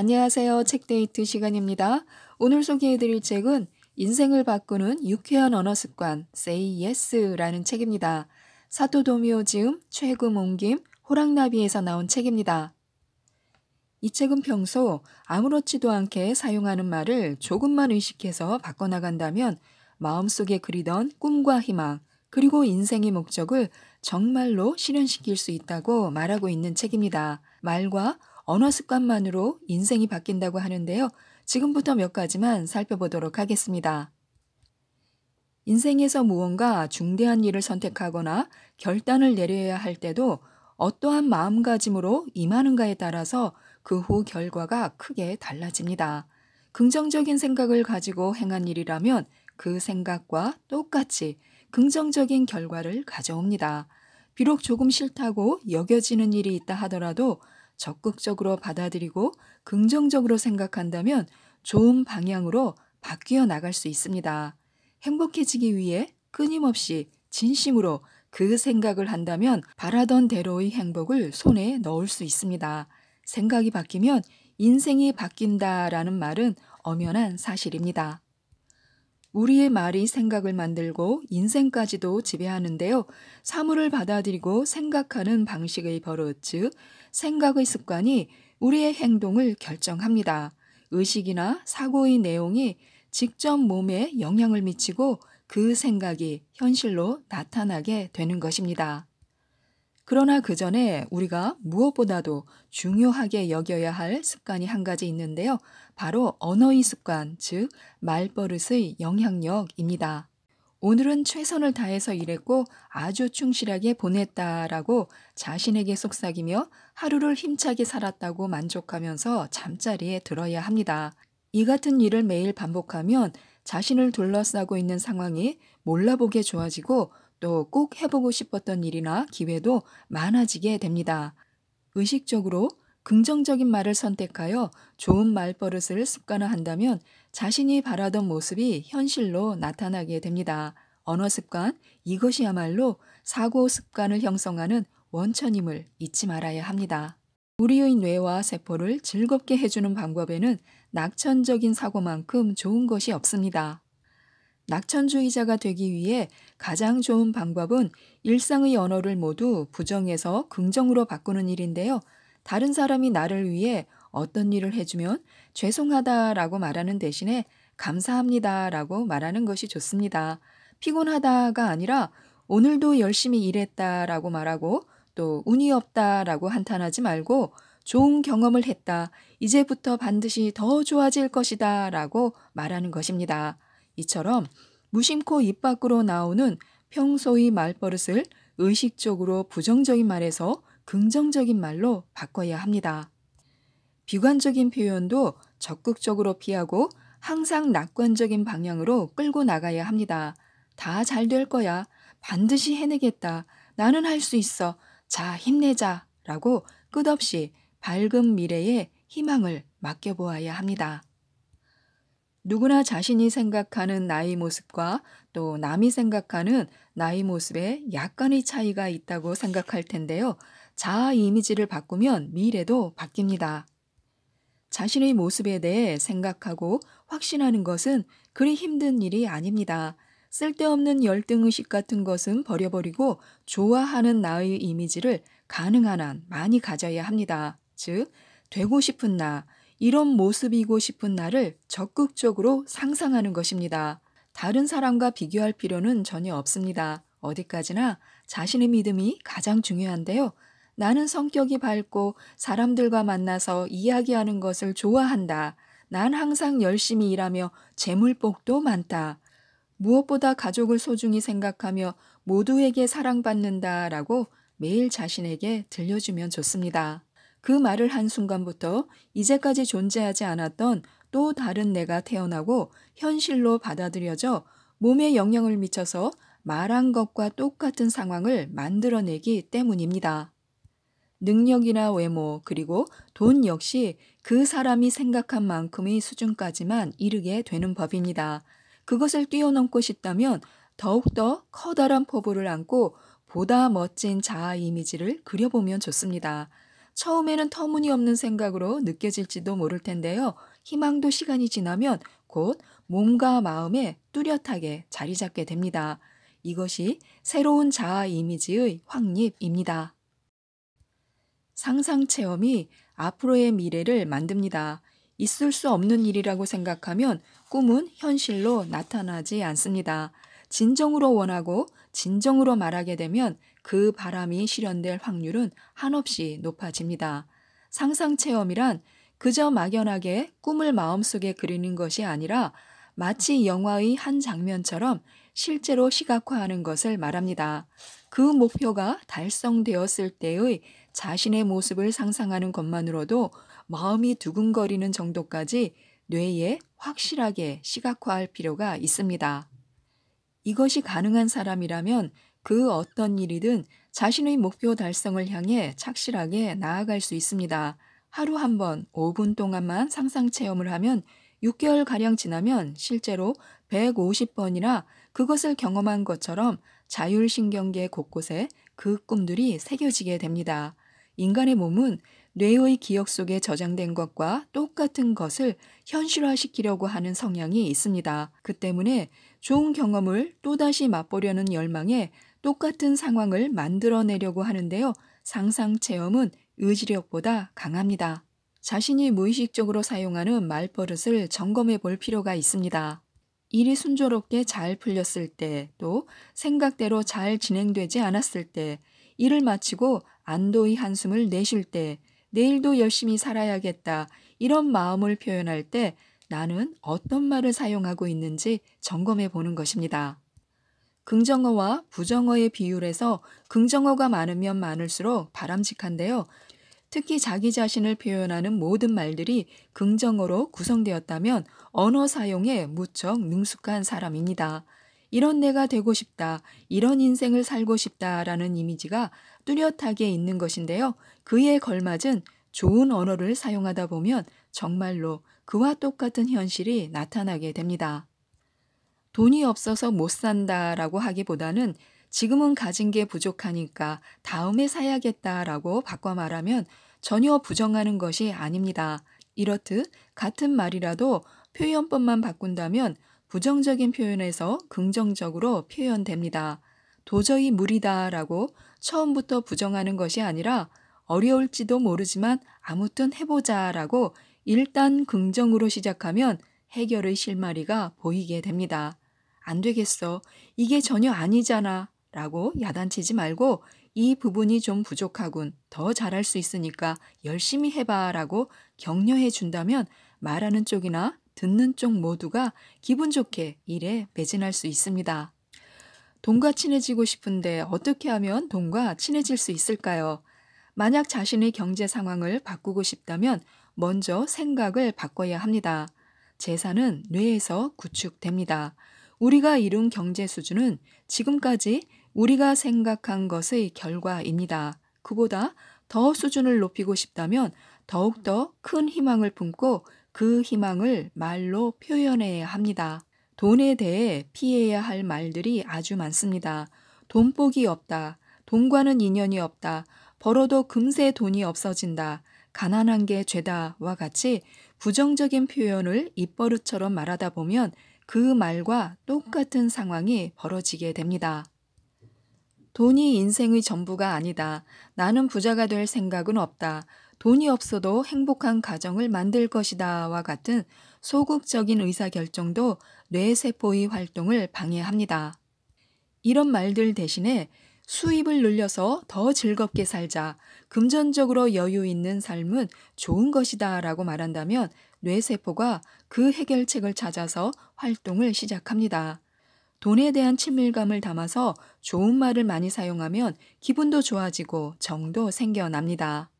안녕하세요. 책데이트 시간입니다. 오늘 소개해드릴 책은 인생을 바꾸는 유쾌한 언어습관 Say Yes라는 책입니다. 사토 도미오지음, 최금 옹김, 호랑나비에서 나온 책입니다. 이 책은 평소 아무렇지도 않게 사용하는 말을 조금만 의식해서 바꿔나간다면 마음속에 그리던 꿈과 희망, 그리고 인생의 목적을 정말로 실현시킬 수 있다고 말하고 있는 책입니다. 말과 언어 습관만으로 인생이 바뀐다고 하는데요. 지금부터 몇 가지만 살펴보도록 하겠습니다. 인생에서 무언가 중대한 일을 선택하거나 결단을 내려야 할 때도 어떠한 마음가짐으로 임하는가에 따라서 그 후 결과가 크게 달라집니다. 긍정적인 생각을 가지고 행한 일이라면 그 생각과 똑같이 긍정적인 결과를 가져옵니다. 비록 조금 싫다고 여겨지는 일이 있다 하더라도 적극적으로 받아들이고 긍정적으로 생각한다면 좋은 방향으로 바뀌어 나갈 수 있습니다. 행복해지기 위해 끊임없이 진심으로 그 생각을 한다면 바라던 대로의 행복을 손에 넣을 수 있습니다. 생각이 바뀌면 인생이 바뀐다라는 말은 엄연한 사실입니다. 우리의 말이 생각을 만들고 인생까지도 지배하는데요. 사물을 받아들이고 생각하는 방식의 버릇, 즉, 생각의 습관이 우리의 행동을 결정합니다. 의식이나 사고의 내용이 직접 몸에 영향을 미치고 그 생각이 현실로 나타나게 되는 것입니다. 그러나 그 전에 우리가 무엇보다도 중요하게 여겨야 할 습관이 한 가지 있는데요. 바로 언어의 습관, 즉, 말버릇의 영향력입니다. 오늘은 최선을 다해서 일했고 아주 충실하게 보냈다라고 자신에게 속삭이며 하루를 힘차게 살았다고 만족하면서 잠자리에 들어야 합니다. 이 같은 일을 매일 반복하면 자신을 둘러싸고 있는 상황이 몰라보게 좋아지고 또꼭 해보고 싶었던 일이나 기회도 많아지게 됩니다. 의식적으로 긍정적인 말을 선택하여 좋은 말버릇을 습관화한다면 자신이 바라던 모습이 현실로 나타나게 됩니다. 언어 습관, 이것이야말로 사고 습관을 형성하는 원천임을 잊지 말아야 합니다. 우리의 뇌와 세포를 즐겁게 해주는 방법에는 낙천적인 사고만큼 좋은 것이 없습니다. 낙천주의자가 되기 위해 가장 좋은 방법은 일상의 언어를 모두 부정에서 긍정으로 바꾸는 일인데요. 다른 사람이 나를 위해 어떤 일을 해주면 죄송하다라고 말하는 대신에 감사합니다라고 말하는 것이 좋습니다. 피곤하다가 아니라 오늘도 열심히 일했다라고 말하고 또 운이 없다라고 한탄하지 말고 좋은 경험을 했다. 이제부터 반드시 더 좋아질 것이다라고 말하는 것입니다. 이처럼 무심코 입 밖으로 나오는 평소의 말버릇을 의식적으로 부정적인 말에서 긍정적인 말로 바꿔야 합니다. 비관적인 표현도 적극적으로 피하고 항상 낙관적인 방향으로 끌고 나가야 합니다. 다 잘 될 거야. 반드시 해내겠다. 나는 할 수 있어. 자, 힘내자. 라고 끝없이 밝은 미래에 희망을 맡겨보아야 합니다. 누구나 자신이 생각하는 나의 모습과 또 남이 생각하는 나의 모습에 약간의 차이가 있다고 생각할 텐데요. 자아 이미지를 바꾸면 미래도 바뀝니다. 자신의 모습에 대해 생각하고 확신하는 것은 그리 힘든 일이 아닙니다. 쓸데없는 열등의식 같은 것은 버려버리고 좋아하는 나의 이미지를 가능한 한 많이 가져야 합니다. 즉, 되고 싶은 나, 이런 모습이고 싶은 나를 적극적으로 상상하는 것입니다. 다른 사람과 비교할 필요는 전혀 없습니다. 어디까지나 자신의 믿음이 가장 중요한데요. 나는 성격이 밝고 사람들과 만나서 이야기하는 것을 좋아한다. 난 항상 열심히 일하며 재물복도 많다. 무엇보다 가족을 소중히 생각하며 모두에게 사랑받는다라고 매일 자신에게 들려주면 좋습니다. 그 말을 한 순간부터 이제까지 존재하지 않았던 또 다른 내가 태어나고 현실로 받아들여져 몸에 영향을 미쳐서 말한 것과 똑같은 상황을 만들어내기 때문입니다. 능력이나 외모 그리고 돈 역시 그 사람이 생각한 만큼의 수준까지만 이르게 되는 법입니다. 그것을 뛰어넘고 싶다면 더욱더 커다란 포부를 안고 보다 멋진 자아 이미지를 그려보면 좋습니다. 처음에는 터무니없는 생각으로 느껴질지도 모를 텐데요. 희망도 시간이 지나면 곧 몸과 마음에 뚜렷하게 자리 잡게 됩니다. 이것이 새로운 자아 이미지의 확립입니다. 상상 체험이 앞으로의 미래를 만듭니다. 있을 수 없는 일이라고 생각하면 꿈은 현실로 나타나지 않습니다. 진정으로 원하고 진정으로 말하게 되면 그 바람이 실현될 확률은 한없이 높아집니다. 상상 체험이란 그저 막연하게 꿈을 마음속에 그리는 것이 아니라 마치 영화의 한 장면처럼 실제로 시각화하는 것을 말합니다. 그 목표가 달성되었을 때의 자신의 모습을 상상하는 것만으로도 마음이 두근거리는 정도까지 뇌에 확실하게 시각화할 필요가 있습니다. 이것이 가능한 사람이라면 그 어떤 일이든 자신의 목표 달성을 향해 착실하게 나아갈 수 있습니다. 하루 한 번 5분 동안만 상상 체험을 하면 6개월가량 지나면 실제로 150번이나 그것을 경험한 것처럼 자율신경계 곳곳에 그 꿈들이 새겨지게 됩니다. 인간의 몸은 뇌의 기억 속에 저장된 것과 똑같은 것을 현실화시키려고 하는 성향이 있습니다. 그 때문에 좋은 경험을 또다시 맛보려는 열망에 똑같은 상황을 만들어내려고 하는데요. 상상 체험은 의지력보다 강합니다. 자신이 무의식적으로 사용하는 말버릇을 점검해 볼 필요가 있습니다. 일이 순조롭게 잘 풀렸을 때, 또 생각대로 잘 진행되지 않았을 때, 일을 마치고 안도의 한숨을 내쉴 때, 내일도 열심히 살아야겠다, 이런 마음을 표현할 때 나는 어떤 말을 사용하고 있는지 점검해 보는 것입니다. 긍정어와 부정어의 비율에서 긍정어가 많으면 많을수록 바람직한데요. 특히 자기 자신을 표현하는 모든 말들이 긍정어로 구성되었다면 언어 사용에 무척 능숙한 사람입니다. 이런 내가 되고 싶다, 이런 인생을 살고 싶다라는 이미지가 뚜렷하게 있는 것인데요. 그에 걸맞은 좋은 언어를 사용하다 보면 정말로 그와 똑같은 현실이 나타나게 됩니다. 돈이 없어서 못 산다라고 하기보다는 지금은 가진 게 부족하니까 다음에 사야겠다라고 바꿔 말하면 전혀 부정하는 것이 아닙니다. 이렇듯 같은 말이라도 표현법만 바꾼다면 부정적인 표현에서 긍정적으로 표현됩니다. 도저히 무리다라고 처음부터 부정하는 것이 아니라 어려울지도 모르지만 아무튼 해보자라고 일단 긍정으로 시작하면 해결의 실마리가 보이게 됩니다. 안 되겠어. 이게 전혀 아니잖아. 라고 야단치지 말고 이 부분이 좀 부족하군. 더 잘할 수 있으니까 열심히 해봐. 라고 격려해 준다면 말하는 쪽이나 듣는 쪽 모두가 기분 좋게 일에 매진할 수 있습니다. 돈과 친해지고 싶은데 어떻게 하면 돈과 친해질 수 있을까요? 만약 자신의 경제 상황을 바꾸고 싶다면 먼저 생각을 바꿔야 합니다. 재산은 뇌에서 구축됩니다. 우리가 이룬 경제 수준은 지금까지 우리가 생각한 것의 결과입니다. 그보다 더 수준을 높이고 싶다면 더욱더 큰 희망을 품고 그 희망을 말로 표현해야 합니다. 돈에 대해 피해야 할 말들이 아주 많습니다. 돈복이 없다. 돈과는 인연이 없다. 벌어도 금세 돈이 없어진다. 가난한 게 죄다와 같이 부정적인 표현을 입버릇처럼 말하다 보면 그 말과 똑같은 상황이 벌어지게 됩니다. 돈이 인생의 전부가 아니다. 나는 부자가 될 생각은 없다. 돈이 없어도 행복한 가정을 만들 것이다. 와 같은 소극적인 의사결정도 뇌세포의 활동을 방해합니다. 이런 말들 대신에 수입을 늘려서 더 즐겁게 살자, 금전적으로 여유 있는 삶은 좋은 것이다 라고 말한다면 뇌세포가 그 해결책을 찾아서 활동을 시작합니다. 돈에 대한 친밀감을 담아서 좋은 말을 많이 사용하면 기분도 좋아지고 정도 생겨납니다.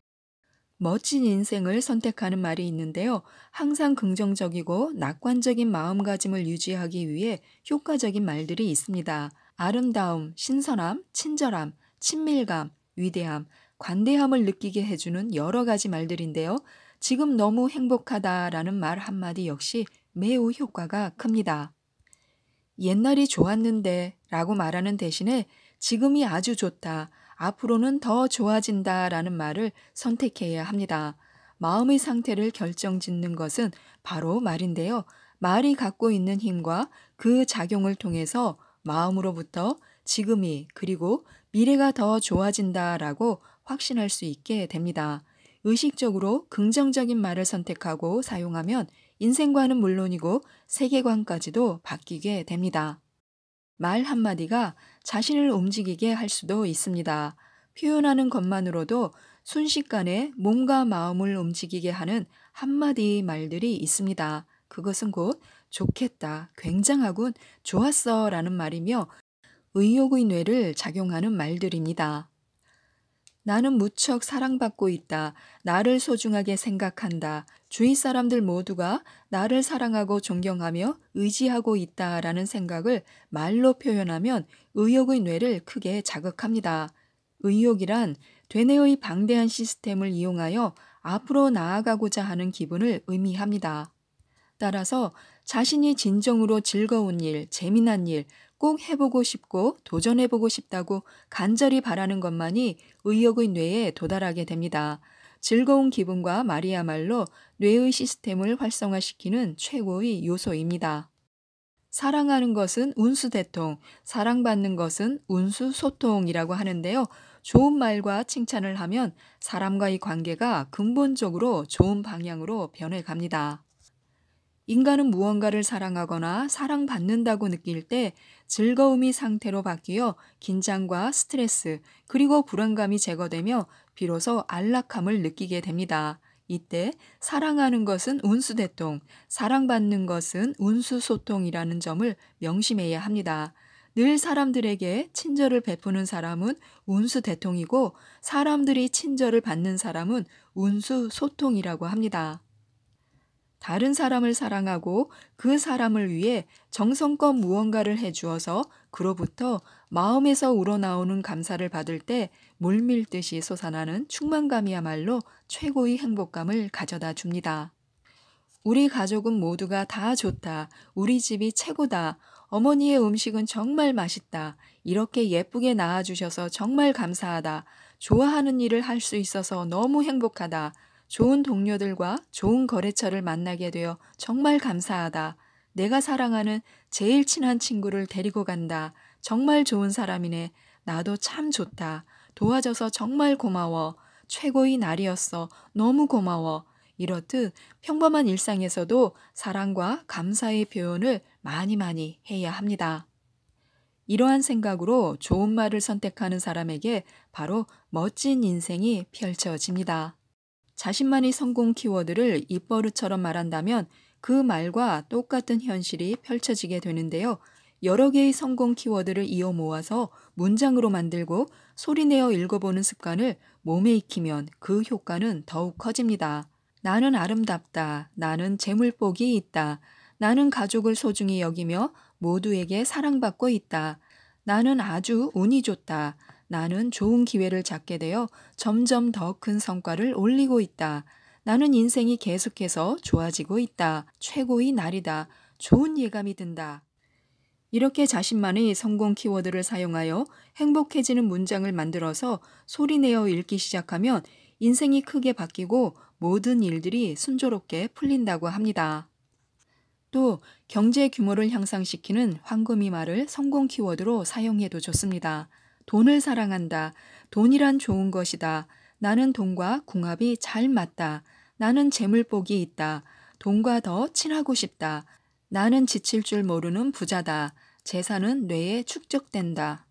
멋진 인생을 선택하는 말이 있는데요. 항상 긍정적이고 낙관적인 마음가짐을 유지하기 위해 효과적인 말들이 있습니다. 아름다움, 신선함, 친절함, 친밀감, 위대함, 관대함을 느끼게 해주는 여러 가지 말들인데요. 지금 너무 행복하다라는 말 한마디 역시 매우 효과가 큽니다. 옛날이 좋았는데 라고 말하는 대신에 지금이 아주 좋다, 앞으로는 더 좋아진다 라는 말을 선택해야 합니다. 마음의 상태를 결정 짓는 것은 바로 말인데요. 말이 갖고 있는 힘과 그 작용을 통해서 마음으로부터 지금이 그리고 미래가 더 좋아진다 라고 확신할 수 있게 됩니다. 의식적으로 긍정적인 말을 선택하고 사용하면 인생관은 물론이고 세계관까지도 바뀌게 됩니다. 말 한마디가 자신을 움직이게 할 수도 있습니다. 표현하는 것만으로도 순식간에 몸과 마음을 움직이게 하는 한마디 말들이 있습니다. 그것은 곧 좋겠다, 굉장하군, 좋았어 라는 말이며 의욕의 뇌를 작용하는 말들입니다. 나는 무척 사랑받고 있다. 나를 소중하게 생각한다. 주위 사람들 모두가 나를 사랑하고 존경하며 의지하고 있다라는 생각을 말로 표현하면 의욕의 뇌를 크게 자극합니다. 의욕이란 되뇌의 방대한 시스템을 이용하여 앞으로 나아가고자 하는 기분을 의미합니다. 따라서 자신이 진정으로 즐거운 일, 재미난 일, 꼭 해보고 싶고 도전해보고 싶다고 간절히 바라는 것만이 의욕의 뇌에 도달하게 됩니다. 즐거운 기분과 말이야말로 뇌의 시스템을 활성화시키는 최고의 요소입니다. 사랑하는 것은 운수대통, 사랑받는 것은 운수소통이라고 하는데요. 좋은 말과 칭찬을 하면 사람과의 관계가 근본적으로 좋은 방향으로 변해갑니다. 인간은 무언가를 사랑하거나 사랑받는다고 느낄 때 즐거움이 상태로 바뀌어 긴장과 스트레스 그리고 불안감이 제거되며 비로소 안락함을 느끼게 됩니다. 이때 사랑하는 것은 운수대통, 사랑받는 것은 운수소통이라는 점을 명심해야 합니다. 늘 사람들에게 친절을 베푸는 사람은 운수대통이고 사람들이 친절을 받는 사람은 운수소통이라고 합니다. 다른 사람을 사랑하고 그 사람을 위해 정성껏 무언가를 해주어서 그로부터 마음에서 우러나오는 감사를 받을 때 물밀듯이 솟아나는 충만감이야말로 최고의 행복감을 가져다 줍니다. 우리 가족은 모두가 다 좋다. 우리 집이 최고다. 어머니의 음식은 정말 맛있다. 이렇게 예쁘게 낳아주셔서 정말 감사하다. 좋아하는 일을 할 수 있어서 너무 행복하다. 좋은 동료들과 좋은 거래처를 만나게 되어 정말 감사하다. 내가 사랑하는 제일 친한 친구를 데리고 간다. 정말 좋은 사람이네. 나도 참 좋다. 도와줘서 정말 고마워. 최고의 날이었어. 너무 고마워. 이렇듯 평범한 일상에서도 사랑과 감사의 표현을 많이 많이 해야 합니다. 이러한 생각으로 좋은 말을 선택하는 사람에게 바로 멋진 인생이 펼쳐집니다. 자신만의 성공 키워드를 입버릇처럼 말한다면 그 말과 똑같은 현실이 펼쳐지게 되는데요. 여러 개의 성공 키워드를 이어 모아서 문장으로 만들고 소리내어 읽어보는 습관을 몸에 익히면 그 효과는 더욱 커집니다. 나는 아름답다. 나는 재물복이 있다. 나는 가족을 소중히 여기며 모두에게 사랑받고 있다. 나는 아주 운이 좋다. 나는 좋은 기회를 잡게 되어 점점 더 큰 성과를 올리고 있다. 나는 인생이 계속해서 좋아지고 있다. 최고의 날이다. 좋은 예감이 든다. 이렇게 자신만의 성공 키워드를 사용하여 행복해지는 문장을 만들어서 소리내어 읽기 시작하면 인생이 크게 바뀌고 모든 일들이 순조롭게 풀린다고 합니다. 또 경제 규모를 향상시키는 황금이 말을 성공 키워드로 사용해도 좋습니다. 돈을 사랑한다. 돈이란 좋은 것이다. 나는 돈과 궁합이 잘 맞다. 나는 재물복이 있다. 돈과 더 친하고 싶다. 나는 지칠 줄 모르는 부자다. 재산은 뇌에 축적된다.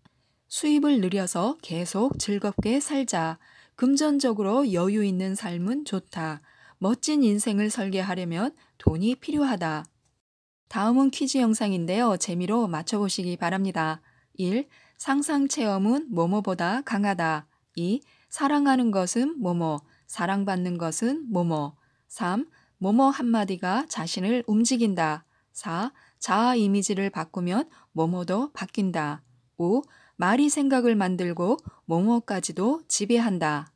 수입을 늘려서 계속 즐겁게 살자. 금전적으로 여유 있는 삶은 좋다. 멋진 인생을 설계하려면 돈이 필요하다. 다음은 퀴즈 영상인데요. 재미로 맞춰보시기 바랍니다. 1. 상상 체험은 뭐뭐보다 강하다. 2. 사랑하는 것은 뭐뭐, 사랑받는 것은 뭐뭐. 3. 뭐뭐 한마디가 자신을 움직인다. 4. 자아 이미지를 바꾸면 뭐뭐도 바뀐다. 5. 말이 생각을 만들고 뭐뭐까지도 지배한다.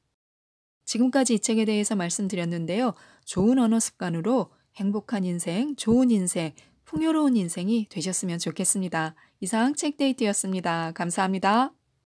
지금까지 이 책에 대해서 말씀드렸는데요. 좋은 언어 습관으로 행복한 인생, 좋은 인생, 풍요로운 인생이 되셨으면 좋겠습니다. 이상 책데이트였습니다. 감사합니다.